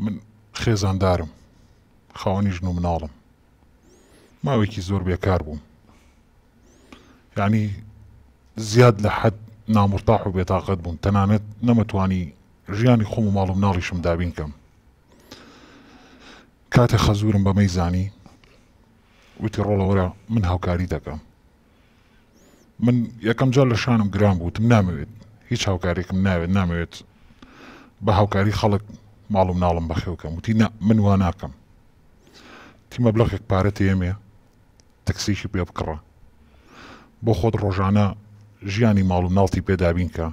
من خێزاندارم خاوەنی ژن و مناڵم ماوێکی زۆر بێکار بووم ینی زیاد لە حد نامرتاح و بێتاقەت بووم تەنانەت نەمەتوانی ژیانی خۆم و ماڵم ناڵیشم دابین کەم کاتێ خەزورم بەمەی زانی وتی ڕۆڵەوەرە من هاوکاری دەکەم من یەکەم جار لە شانم گران بووتم نامەوێت هیچ هاوکارێکم ناوێت نامەوێت بە هاوکاری خەڵک ماڵ و ناڵم بەخێوکەم وتی من وا ناکەم تیمە بڵخێک پارەت ئێمێ تەکسیشی پێ بکڕە بۆ خۆت ڕۆژانە ژیانی ماڵ و ناڵتی پێدابینکە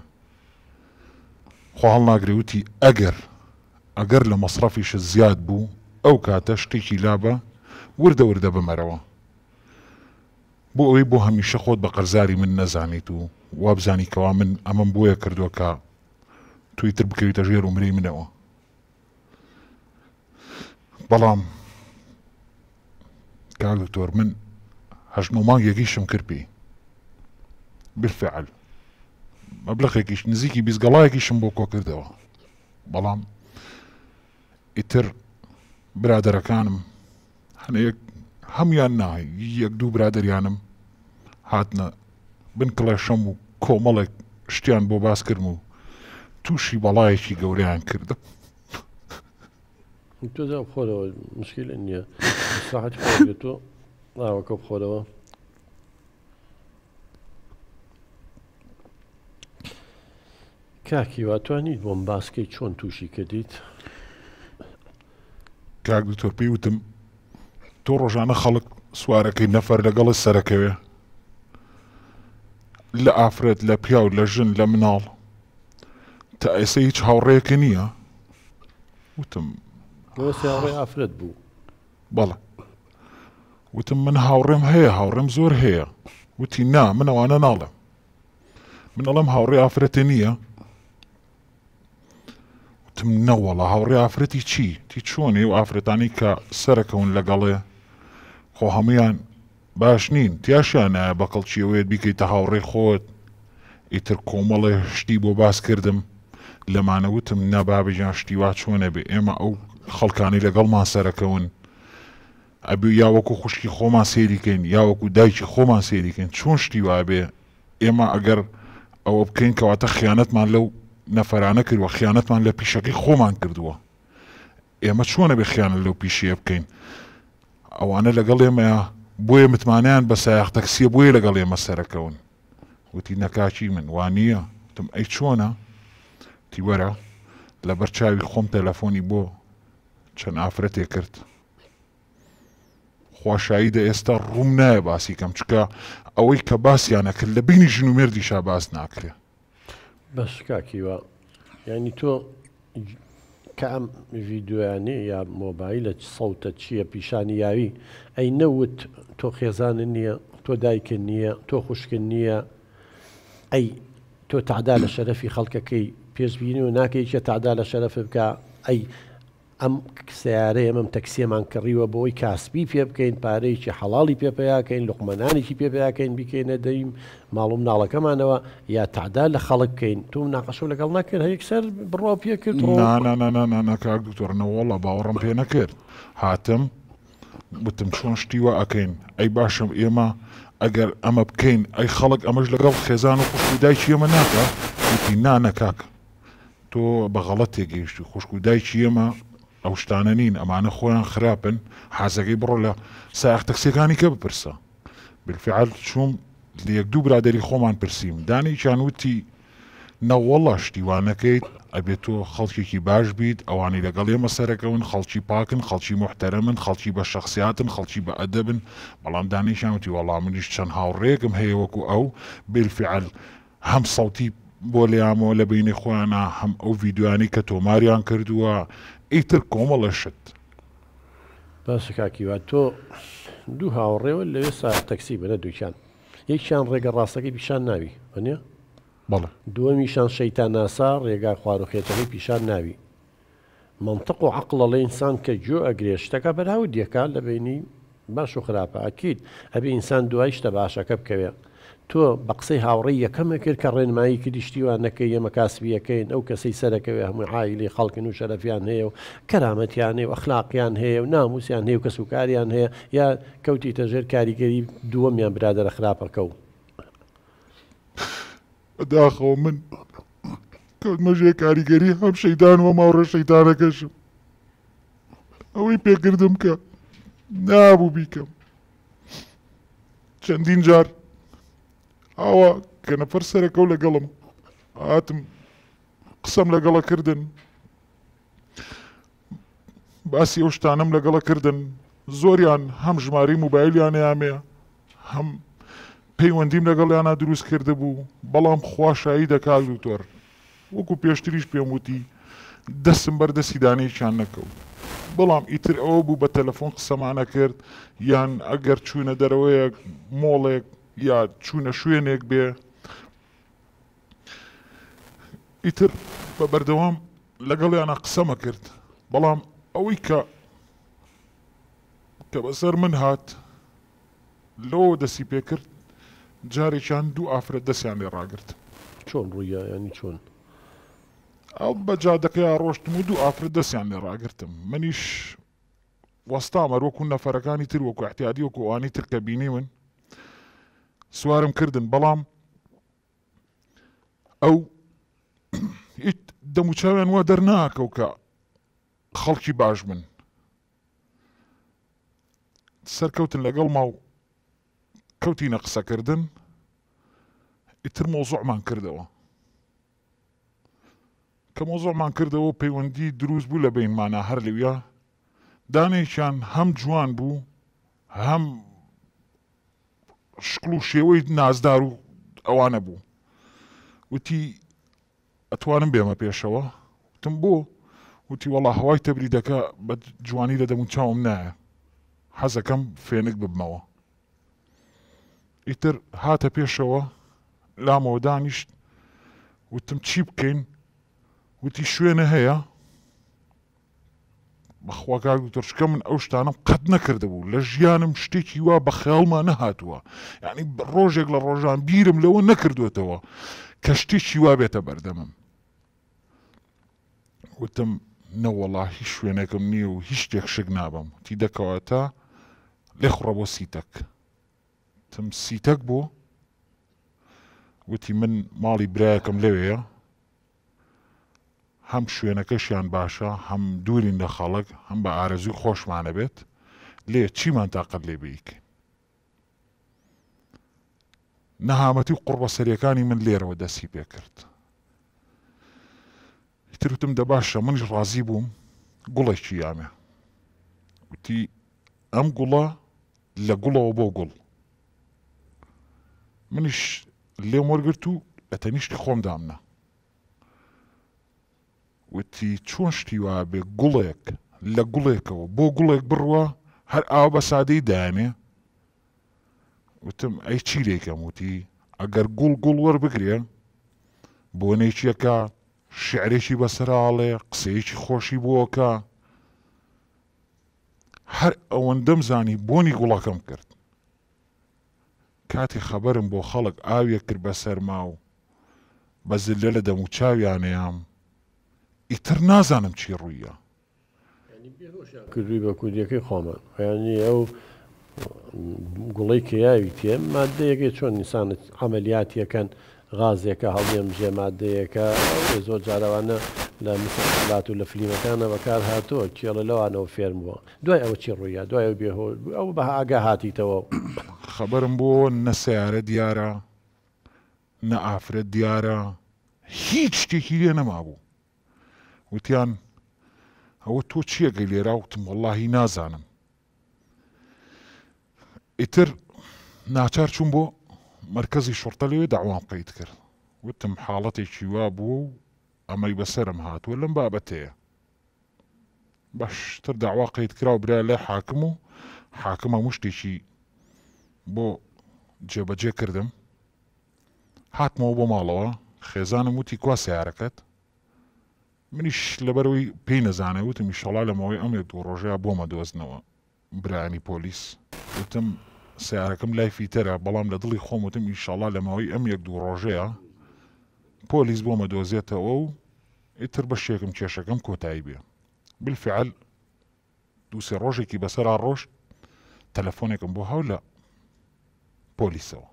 خۆڵ ناگرێوتی ئەگەر ئەگەر لە مەصرفیش زیاد بوو ئەو کاتە شتێکی لابە وردە وردە بمەرەوە بۆ ئەوەی بۆ هەمیشە خۆت بە قەرزاری من نەزانیت و وابزانی کەوا من ئەمەم بۆیە کردووە کە تویتر بکەویتە ژێر و مری منەوە بەڵام کار دکتۆر من هەژن و مانگێکیشم کردی بالفعل مەبلخێکیش نزیکی بیزگەڵایەکیشم بۆ کۆ کردەوە بەڵام ئیتر برادەرەکانم هەنەیەک هەموان نای یەک دوو برادریانم هاتنە بن کڵێشەم و کۆمەڵێک شتیان بۆ باس کردم و تووشی بەڵایەکی گەوریان کردم تۆ بخۆرەوە مشکل نییە ساحت تۆ ناوەکە بخۆرەوە کاکی واتوانیت بۆم باسکەی چۆن تووشی کردیت کاک دکتۆر پێی وتم تۆ ڕۆژانە خەڵک سوارەکەی نەفەر لەگەڵی سەرەکەوێ لە ئافرەت لە پیاو لە ژن لە مناڵ تا ئێستا هیچ هاوڕێیەکە نییە وتم لەوە سیاڕێ ئافرەت بوو بەڵە وتم من هاوڕێم هەیە هاوڕێم زۆر هەیە وتی نا من ئەوانە ناڵم من ئەڵم هاوڕێ ئافرەتە نییە وتم نەوەڵە هاوڕێ ئافرەتی چی تی چۆنێ و ئافرەتانی کە سەرەکەون لەگەڵێ خۆ هەمویان باش نین تیاشیانە بەقڵچیەوەیت بیکەیتە هاوڕێ خۆت ئیتر کۆمەڵێ شتی بۆ باس کردم لەمانەوتم نەبابژیان شتیوا چۆنە بێ ئێمە ئەو خەڵکانی لەگەڵمان سەرەکەون ئەبی یاوەکو خوشکی خۆمان سێریکەین یاوەکو دایکی خۆمان سێریکەین چۆن شتی وابێ ئێمە ئەگەر ئەوە بکەین کەواتە خیانەتمان لەو نەفەرانە کردوە خیانەتمان لە پیشەکەی خۆمان کردووە ئێمە چۆنە بێ خیانە لەو پیشەیە بکەین ئەوانە لەگەڵ ئێمەیە بۆیە متمانیان بە سایاق تەکسیە بۆیە لەگەڵ ئێمە سەرەکەون وتی نەکچی من وانە تم ئەی چۆنە تیوەرە لە بەرچاوی خۆم تەلەفۆنی بۆ چەند ئافرەتێ کرد خۆشاییدا ئێستا ڕوم نایە باسی کەم چکە ئەوەی کە باسییانە کرد لە بینی ژن و مردیشا باس ناکرێ بەشکاکیوە ینی تۆ کە ئەم ڤیددیوانێ یا مۆبایلە سەوتە چییە پیشانی یاوی ئەی نەوت تۆ خێزان نییە تۆ دایکن نییە تۆ خوشکن نییە ئەی تۆ تعدا لە شەرەفی خەڵکەکەی پێشبینی و ناکەی چە تعدا لە شەرەف بکە ئەی ئەم سیارەیە ئەم تەکسیەمان کڕیوە بۆی کاسبی پێ بکەین پارەیەکی حەڵی پێپیاکەین لقمەنانێکی پێپیاکەین بکەینە دەیم ماڵوم ناڵەکەمانەوە یا تعدا لە خەڵک بکەین توم ناقەشە لەگەڵ ناکرد هەیەک سەر بڕۆ پێ کرد ناکاک دوتۆرنەوەڵە باوەڕم پێ نەکرد هاتم بتم چۆن شتیوە ئەکەین ئەی باشم ئێمە ئەگەر ئەمە بکەین ئەی خەڵک ئەمەش لەگەڵ خێزان و خوشتی دایکی ئێمە ناکە وتی نانەکاک تۆ بەغەڵەت تێگەیشتی خوشک و دایکی ئێمە ئەو شتانە نین ئەمانە خۆیان خراپن حەزەکەی بڕۆ لە سایخ تەکسەکانی کە بپرسە بالفعال چوم یەک دوو برادری خۆمان پرسییم دانی چیانوتی نەوەڵە شتیوانەکەیت ئەبێت تۆ خەڵکێکی باش بیت ئەوانی لەگەڵ ئێمە سەرەکەون خەڵکی پاکن خەڵکی محتەرەمن خەڵکی بە شخصیاتن خەڵکی بە ئەدەبن بەڵام دانیشانوتی وەڵام منیش چەند هاوڕێگم هەیە وەکو ئەو بلفعل هەم سەوتی بۆ لیامەوە لە بینی خۆیانە هەم ئەو ڤیددیوانی کە تۆماریان کردووە ئیتر کۆمەڵەشت باشکاکیوە تۆ دوو هاوڕێوە لەوێ سا تەکسی بنە دووچان یەکیان ڕێگە ڕاستەکەی پیشان ناوی بنێ بەڵە دووەمیشان شەیتان ناسا ڕێگا خوارخێتەکەی پیشان ناوی منطق و عقل لە ئینسان کە جۆ ئەگرێ شتەکە بەراو دیەکان لە بینی باش و خراپە ئەکییت ئەبێ ئینسان دوای شتە باشەکە بکەوێت تۆ بە قسەی هاوڕێی یەکەمە کرد کە ڕێنمایی کردیشتیوان نەکەی ئێمە کاسبیەکەین ئەو کەسەی سەرەکەوێ هەموو حایلی خەڵکن و شەرەفیان هەیە و کەرامەتیان هەیە و ئەخلاقیان هەیە و ناموسیان هەیە و کەسوکاریان هەیە یا کەوتی تەژێر کاریگەری دووەمیان برادرە خراپەکە و داخۆ من کەوتمەژێ کاریگەری هەم شەیدان وە ماوڕە شەیدانەکەشم ئەوەی پێکردم کە نابوو بیکەم چەندین جار ئاوە کە نەفەر سەرەکە و لەگەڵم هاتم قسەم لەگەڵە کردن باسی ئەو شتانم لەگەڵە کردن زۆریان هەم ژماری موبایلیان یامەیە هەم پەیوەندیم لەگەڵیانە دروست کرده بوو بەڵام خوشایی دەکات و تۆر وەکو پێشتریش پێم وتی دەستم بەردەسی دانەیەیان نەکەوت بەڵام ئیتر ئەوە بوو بە تەلەفۆن قسەمانە کرد یان ئەگەر چوونە دەرەوەیەک مۆڵێک یا چوونە شوێنێک بێ ئیتر بە بەردەوام لەگەڵیانە قسەمە کرد بەڵام ئەوەی کە کە بەسەر من هات لۆ دەسی پێ کرد جارێکیان دوو ئافرەت دەستیان لێ ڕاگرت چۆن ڕوویانی چۆن ئەو بە جادەکەی ڕۆشتم و دوو ئافرەت دەستیان لێ ڕاگرتم منیش وەستا مەرۆکو نەفەرەکانی تر وەکو احتیادی وەکووانی تر کە بینی من سوارم کردن بەڵام ئەو دەموچاویان وە دەرناکەو کە خەڵکی باش من سەرکەوتن لەگەڵ ماڵ کەوتینە قسەکردن ئیتر مۆزۆعمان کردەوە کە مۆزۆعمان کردەوە پەیوەندی دروست بوو لە بینمانە هەر لەویە دانێکیان هەم جوان بوو هەم شکل و شێوەی نازدار و ئەوانە بوو وتی ئەتوانم بێمە پێشەوە وتم بۆ وتی وەڵا هەوای تەبری دەکە بە جوانی دەدەم و چاوم نایە حەزەکەم فێنک ببمەوە ئیتر هاتە پێشەوە لامەوە دانیشت وتم چی بکەین وتی شوێنە هەیە بەخواگار دۆشکە من ئەو شتانم قەت نەکردبوو لە ژیانم شتێکی وا بە خەڵمان نەهاتووە یعنی ڕۆژێک لە ڕۆژان بیرم لەوە نەکردوێتەوە کە شتێکی وا بێتە بەردەمم وتم نەوەڵا هیچ شوێنێکم نییە و هیچ شتێک شک نابم تی دەکەواتە لێ خوڕە بۆ سیتەک تم سیتەک بۆ وتی من ماڵی برایەکەم لەوەیە هەم شوێنەکەشیان باشە هەم دوورین لە خەڵک هەم بە ئارەزوی خۆشمانە بێت لێ چیمان تااقت لێ بیکەین نەهامەتی و قڕبە سەریەکانی من لێرەوە دەسی پێ کرد ترتم دە باشە منش ڕازی بووم گوڵێکی یامێ وتی ئەم گوڵە لە گوڵەوە بۆ گوڵ منیش لێ مۆرگرت و ئەتەنیشت خۆم دامنە وتی چۆن شتی وا بێ گوڵێک لە گوڵێکەوە بۆ گوڵێک بڕوە هەر ئاو بە سادەی دامێ وتم ئەی چیرێکم وتی ئەگەر گوڵ گوڵ وەربگرێن بۆ نێکیەکە شعرێکی بەسەراڵێ قسەیەکی خۆشی بووەکە هەر ئەوەندەم زانی بۆنی گوڵەکەم کرد کاتی خەبەرم بۆ خەڵک ئاویە کرد بە سەرما و بە زللە لە دەموچاویانەیام ئیتر نازانم چی ڕوویە کردوی بە کودیەکەی خۆمان یعنی ئەو گوڵی کیاوی تێ مادەیەکی چۆن نیسانت ئەعملیاتیەکەن غازێکە هەڵێم ژێ مادەیەەکە زۆر جارەوانە لە مسلات و لە فلیمەکانە بەکار هاتووە کێڵە لەوانەوە فێرم بووە دوای ئەو چی ڕوویە دوای بێهۆ ئەو بە ئاگا هاتیتەوە خەبەرم بۆ نەسیارە دیارە نە ئافرەت دیارە هیچ شتێکی لێ نەما بوو وتیان ئەوە تۆ چییەگەی لێرا وتم وەلهی نازانم ئیتر ناچار چوون بۆ مرکزی شورتە لەوێ داوام قیت کرد وتم حاڵەتێکی وا بوو و ئەمەی بەسرم هاتووە لەم بابەتەیە باشتر داوا قیت کرا و برا لە حاکم و حاکمە مشتێکی بۆ جێبەجێ کردم هاتمەوە بۆ ماڵەوە خێزانم وتی کوا سیارەکەت منیش لەبەرەوەی پێی نەزانە وتم شەڵا لەمەوەی ئەمێ دو ڕۆژەیە بۆمە دۆزنەوە برانی پۆلیس وتم سیارەکەم لای فیتەرە بەڵام لە دڵی خۆم وتم ئیشەڵا لەمەوەی ئەم یەک دوو ڕۆژەیە پۆلیس بۆمە دۆزێتەوە و ئیتر بەشێکم کێشەکەم کۆتایی بێ بالفعل دووسێ ڕۆژێکی بەسەر ڕۆژ تەلەفۆنێکم بۆ هەو لە پۆلیسەوە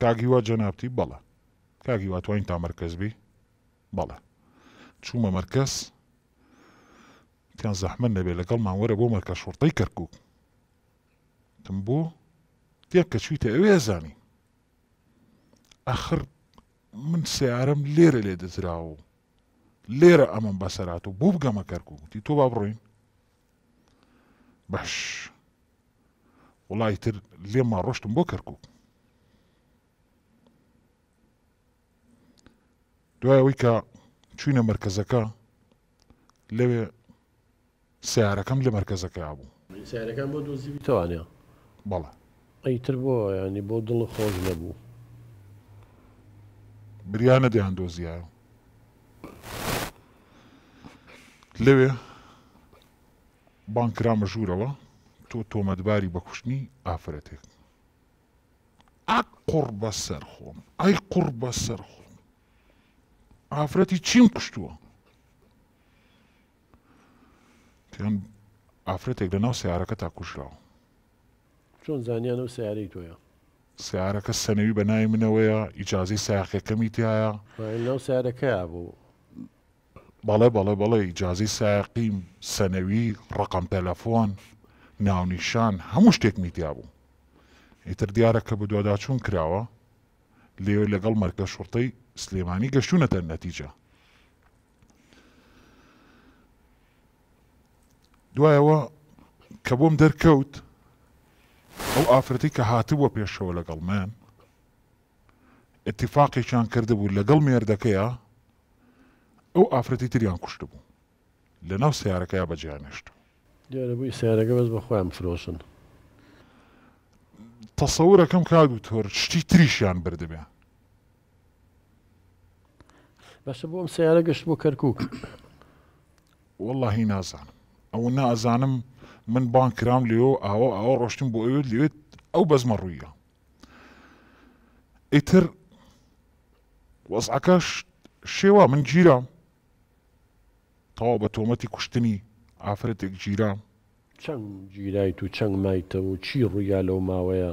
کاگیوا جەنابی بەڵە کاگیواتوانین تا مەرکەزبی بەڵە چوومە مرکز تیان زەحمە نەبێت لەگەڵ ماوەرە بۆ مەرکە شوڕتەی کەرکک تم بۆ تێک کە چیتە ئەوێ زانی ئەخر من سیارم لێرە لێ دەزراوە لێرە ئەمەم بەسەرات و بۆ بگەمە کەرکوتی تۆ با بڕۆین باش وڵای تر لێمە ڕۆشتم بۆ کەرکک دوای ئەوەی کە چوینە مرکزەکە لەوێ سیارەکەم لە مرکزەکە بوو سیارەکان بۆ دۆزیوانە بەڵە ئەیتر بۆ ینی بۆ دڵ خۆش نەبوو بریانە دەیان دۆزیایە لەوێ بانکرامە ژوورەوە تۆ تۆمەدباری بەکوشتنی ئافرەتێک ئا قڕ بە سەرخۆم ئای قڕ بە سەرخۆ ئافرەتی چیم کوشتووە پێم ئافرەتێک لە ناو سیارەکە تا کوشراوە چۆن زانیان و سیارەی تۆیە سیارەکە سەنەوی بە نای منەوەیە ئیجاازی ساقیەکەمی تایە ناو سیارەکە بوو بەڵێ بەڵێ بەڵێ ئیجاازی ساقیم سەنەوی ڕقم تەلەفۆن ناونیشان هەموو شتێک میتیا بوو ئیتر دیارە کە بە دووەداچوون کراوە لێوێ لەگەڵ مەرکە شوڕتەی سلێمانی گەشتونەتە نەتیجە دوایەوە کە بۆم دەرکەوت ئەو ئافرەتی کە هاتبووە پێشەوە لەگەڵمان اتفاقیشان کردبوو لەگەڵ مێردەکەیە ئەو ئافرەتی تریان کوشت بوو لە ناو سیارەکەی بەجیانشت دیارەبووی سیارەکە بەس بەخۆیان فرۆشن تەسەورەکەم کاگوتۆر شتی تریشیان بردبێ بەشە بۆم سیارە گەشت بۆ کەرکک واللهی نازانم ئەوە نازانم من بان کرام لێۆ ئاوە ئەوە ڕۆشتم بۆ ئەوێت لێت ئەو بەزمە ڕوویە ئیتر وەزعەکەش شێوە من گیرام تەوا بە تۆمەتی کوشتنی ئافرەتێک گیرام چەند گیرای و چەند مایتەوە چی ڕوویا لەو ماوەیە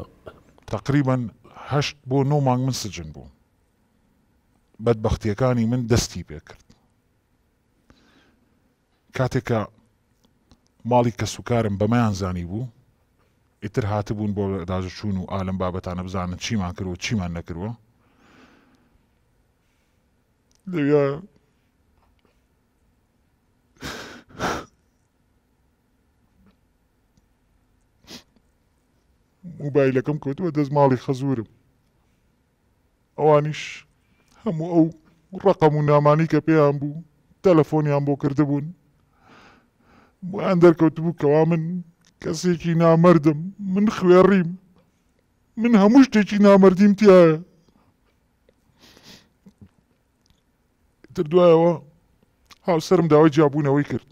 تقریبانهشت بۆ نۆ مانگ من سجن بوو بەدبەختیەکانی من دەستی پێکرد کاتێکە ماڵی کە سوکارم بەمەیان زانی بوو ئیتر هاتبوون بۆ داژچوون و ئالم بابەتانە بزانن چیمان کردەوە چیمان نەکردوە موبایلەکەم کەوتووە دەست ماڵی خەزورم ئەوانیش هەموو ئەو ڕقم و نامانی کە پێیان بوو تەلەفۆنیان بۆ کردبوون بۆیان دەرکەوت بوو کەوا من کەسێکی نامەردم من خوێڕیم من هەموو شتێکی نامردیم تایە تر دوایەوە هاوسرم داوای جیاببوونەوەی کرد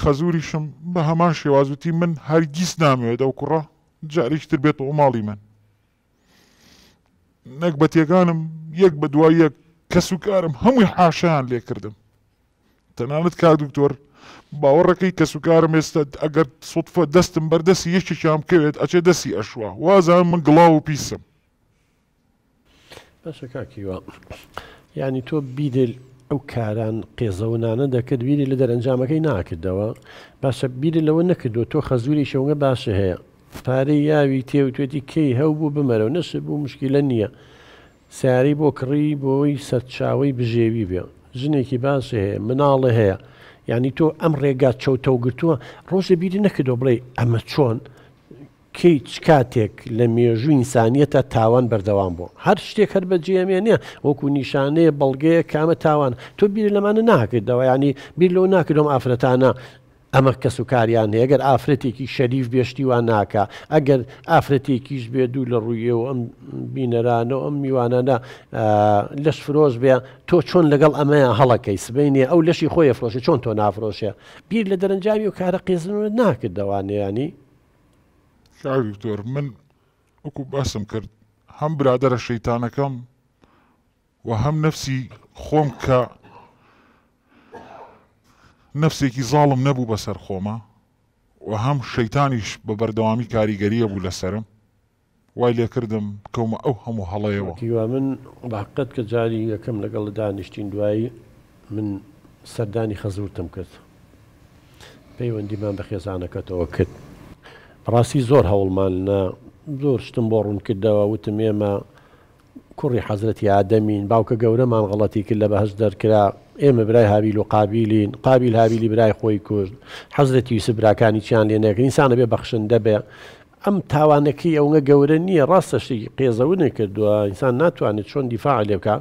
خەزوریشم بە هەمان شێوازوتی من هەرگیز نامەوێت ئەو کوڕە جاریشتر بێت ئۆ ماڵی من نەک بە تێگانم یەک بە دواییەک کەس و کارم هەمووی حاشیان لێ کردم تەنانەت کا دکتۆر باوەڕەکەی کەس و کارم ئێستا ئەگەر سوتفە دەستم بەردەستی یەکێکیان بکەوێت ئەچێ دەستی ئەشوا وازان من گڵاو و پیسم باشە کاکیوە ینی تۆ بیدل ئەو کاران قێزەونانە دەکرد بیری لە دەرەنجامەکەی ناکردەوە باشە بیری لەوە نەکردو تۆ خەزوری شەوگە باشە هەیە پارەی یاوی تێوتێتی کەی هەوبوو بمەرەوە نەشە بوو مشکلە نییە سیاری بۆ کڕی بۆی سەرچاوی بژێوی بێ ژنێکی باش هەیە مناڵە هەیە ینی تۆ ئەم ڕێگا چەوتەوگرتووە ڕۆژە بیری نەکردۆ بڵێ ئەمە چۆن کەی چ کاتێک لە مێژوو ئینسانیەتە تاوان بەردەوام بوو هەر شتێک هەر بە جێمێنێ وەکو نیشانەیە بەڵگەیە کامە تاوان تۆ بیر لەمانە ناکردەوە ینی بیر لەو ناکردم ئافرەتانە ئەمە کەس و کاریان هەیەگەر ئافرەتێکی شەریف بێشتیوان ناکە ئەگەر ئافرەتێکیش بێ دوو لە ڕوویە و ئەم بینەرانە ئەم میوانانە لەش فرۆز بێ تۆ چۆن لەگەڵ ئەمەیان هەڵەکەی سبینێ ئەو لەشی خۆی فرۆشە چۆن تۆ نافرۆشە بیر لە دەرەنجامی و کارە قێزنەوە ناکردوانیانی شاویکتۆر من وەکو باسم کرد هەم برادرە شەیتانەکەم و هەم نفسی خۆم کە نفسێکی زاڵم نەبوو بەسەر خۆمە و هەم شەیتانیش بە بەردەوامی کاریگەریە بوو لەسرم وای لێکردم کەومە ئەو هەموو هەڵەیەوە کیوا من باقەت کە جاری یەکەم لەگەڵ دانیشتین دوایی من سەردانی خەزورتم کرد پەیوەندیمان بە خێزانەکەتەوە کرد ڕاستی زۆر هەوڵمان لە زۆر شتم بۆ ڕوون کردەوە وتم ئێمە کوڕی حەزرەتی ئادەمین باوکە گەورەمان غڵەتی کرد لە بەهش دەرکرا ئێمە برای هابیل و قابلین قابل هابیلی برای خۆی کوژ حەزرەتی یوسف براکانی چیان لێنێکن ئینسانە بێ بەخشندە بێ ئەم تاوانەکەی ئەوە گەورە نییە ڕاستەشی قێزەونە کردووە ئینسان ناتوانێت چۆن دیفاع لێبکە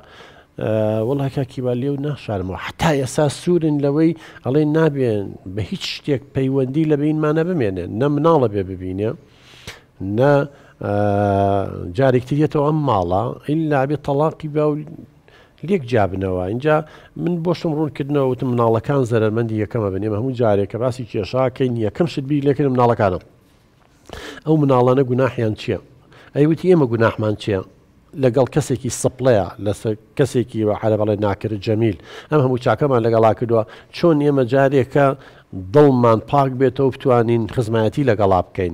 وڵاککیوا لێو ناشارمەوە حتا ئێسا سوورن لەوەی ئەڵێ نابێن بە هیچ شتێک پەیوەندی لە بینمانە بمێنێن نە مناڵە بێ ببینێ نە جارێکتریەتەوە ئەم ماڵە ئللا بێ تەلاقی باو لێک جابنەوە اینجا من بۆشم ڕوونکردنەوە وتم مناڵەکان زەرمەندی یەکەمە بنێمە هەموو جارێکە باسی کێشاکەین یەکەم شت بیر لەکردن مناڵەکانم ئەو مناڵانە گوناحیان چییە؟ ئەیوتی ئێمە گوناحمان چییە؟ لەگەڵ کەسێکی سپلەیە لەسەر کەسێکی وەحالە بەڵێ ناکرد جەمیل ئەم هەموو چاکەمان لەگەڵا کردووە چۆن ئێمە جارێکە دڵمان پاک بێتەوە بتوانین خزمەتی لەگەڵا بکەین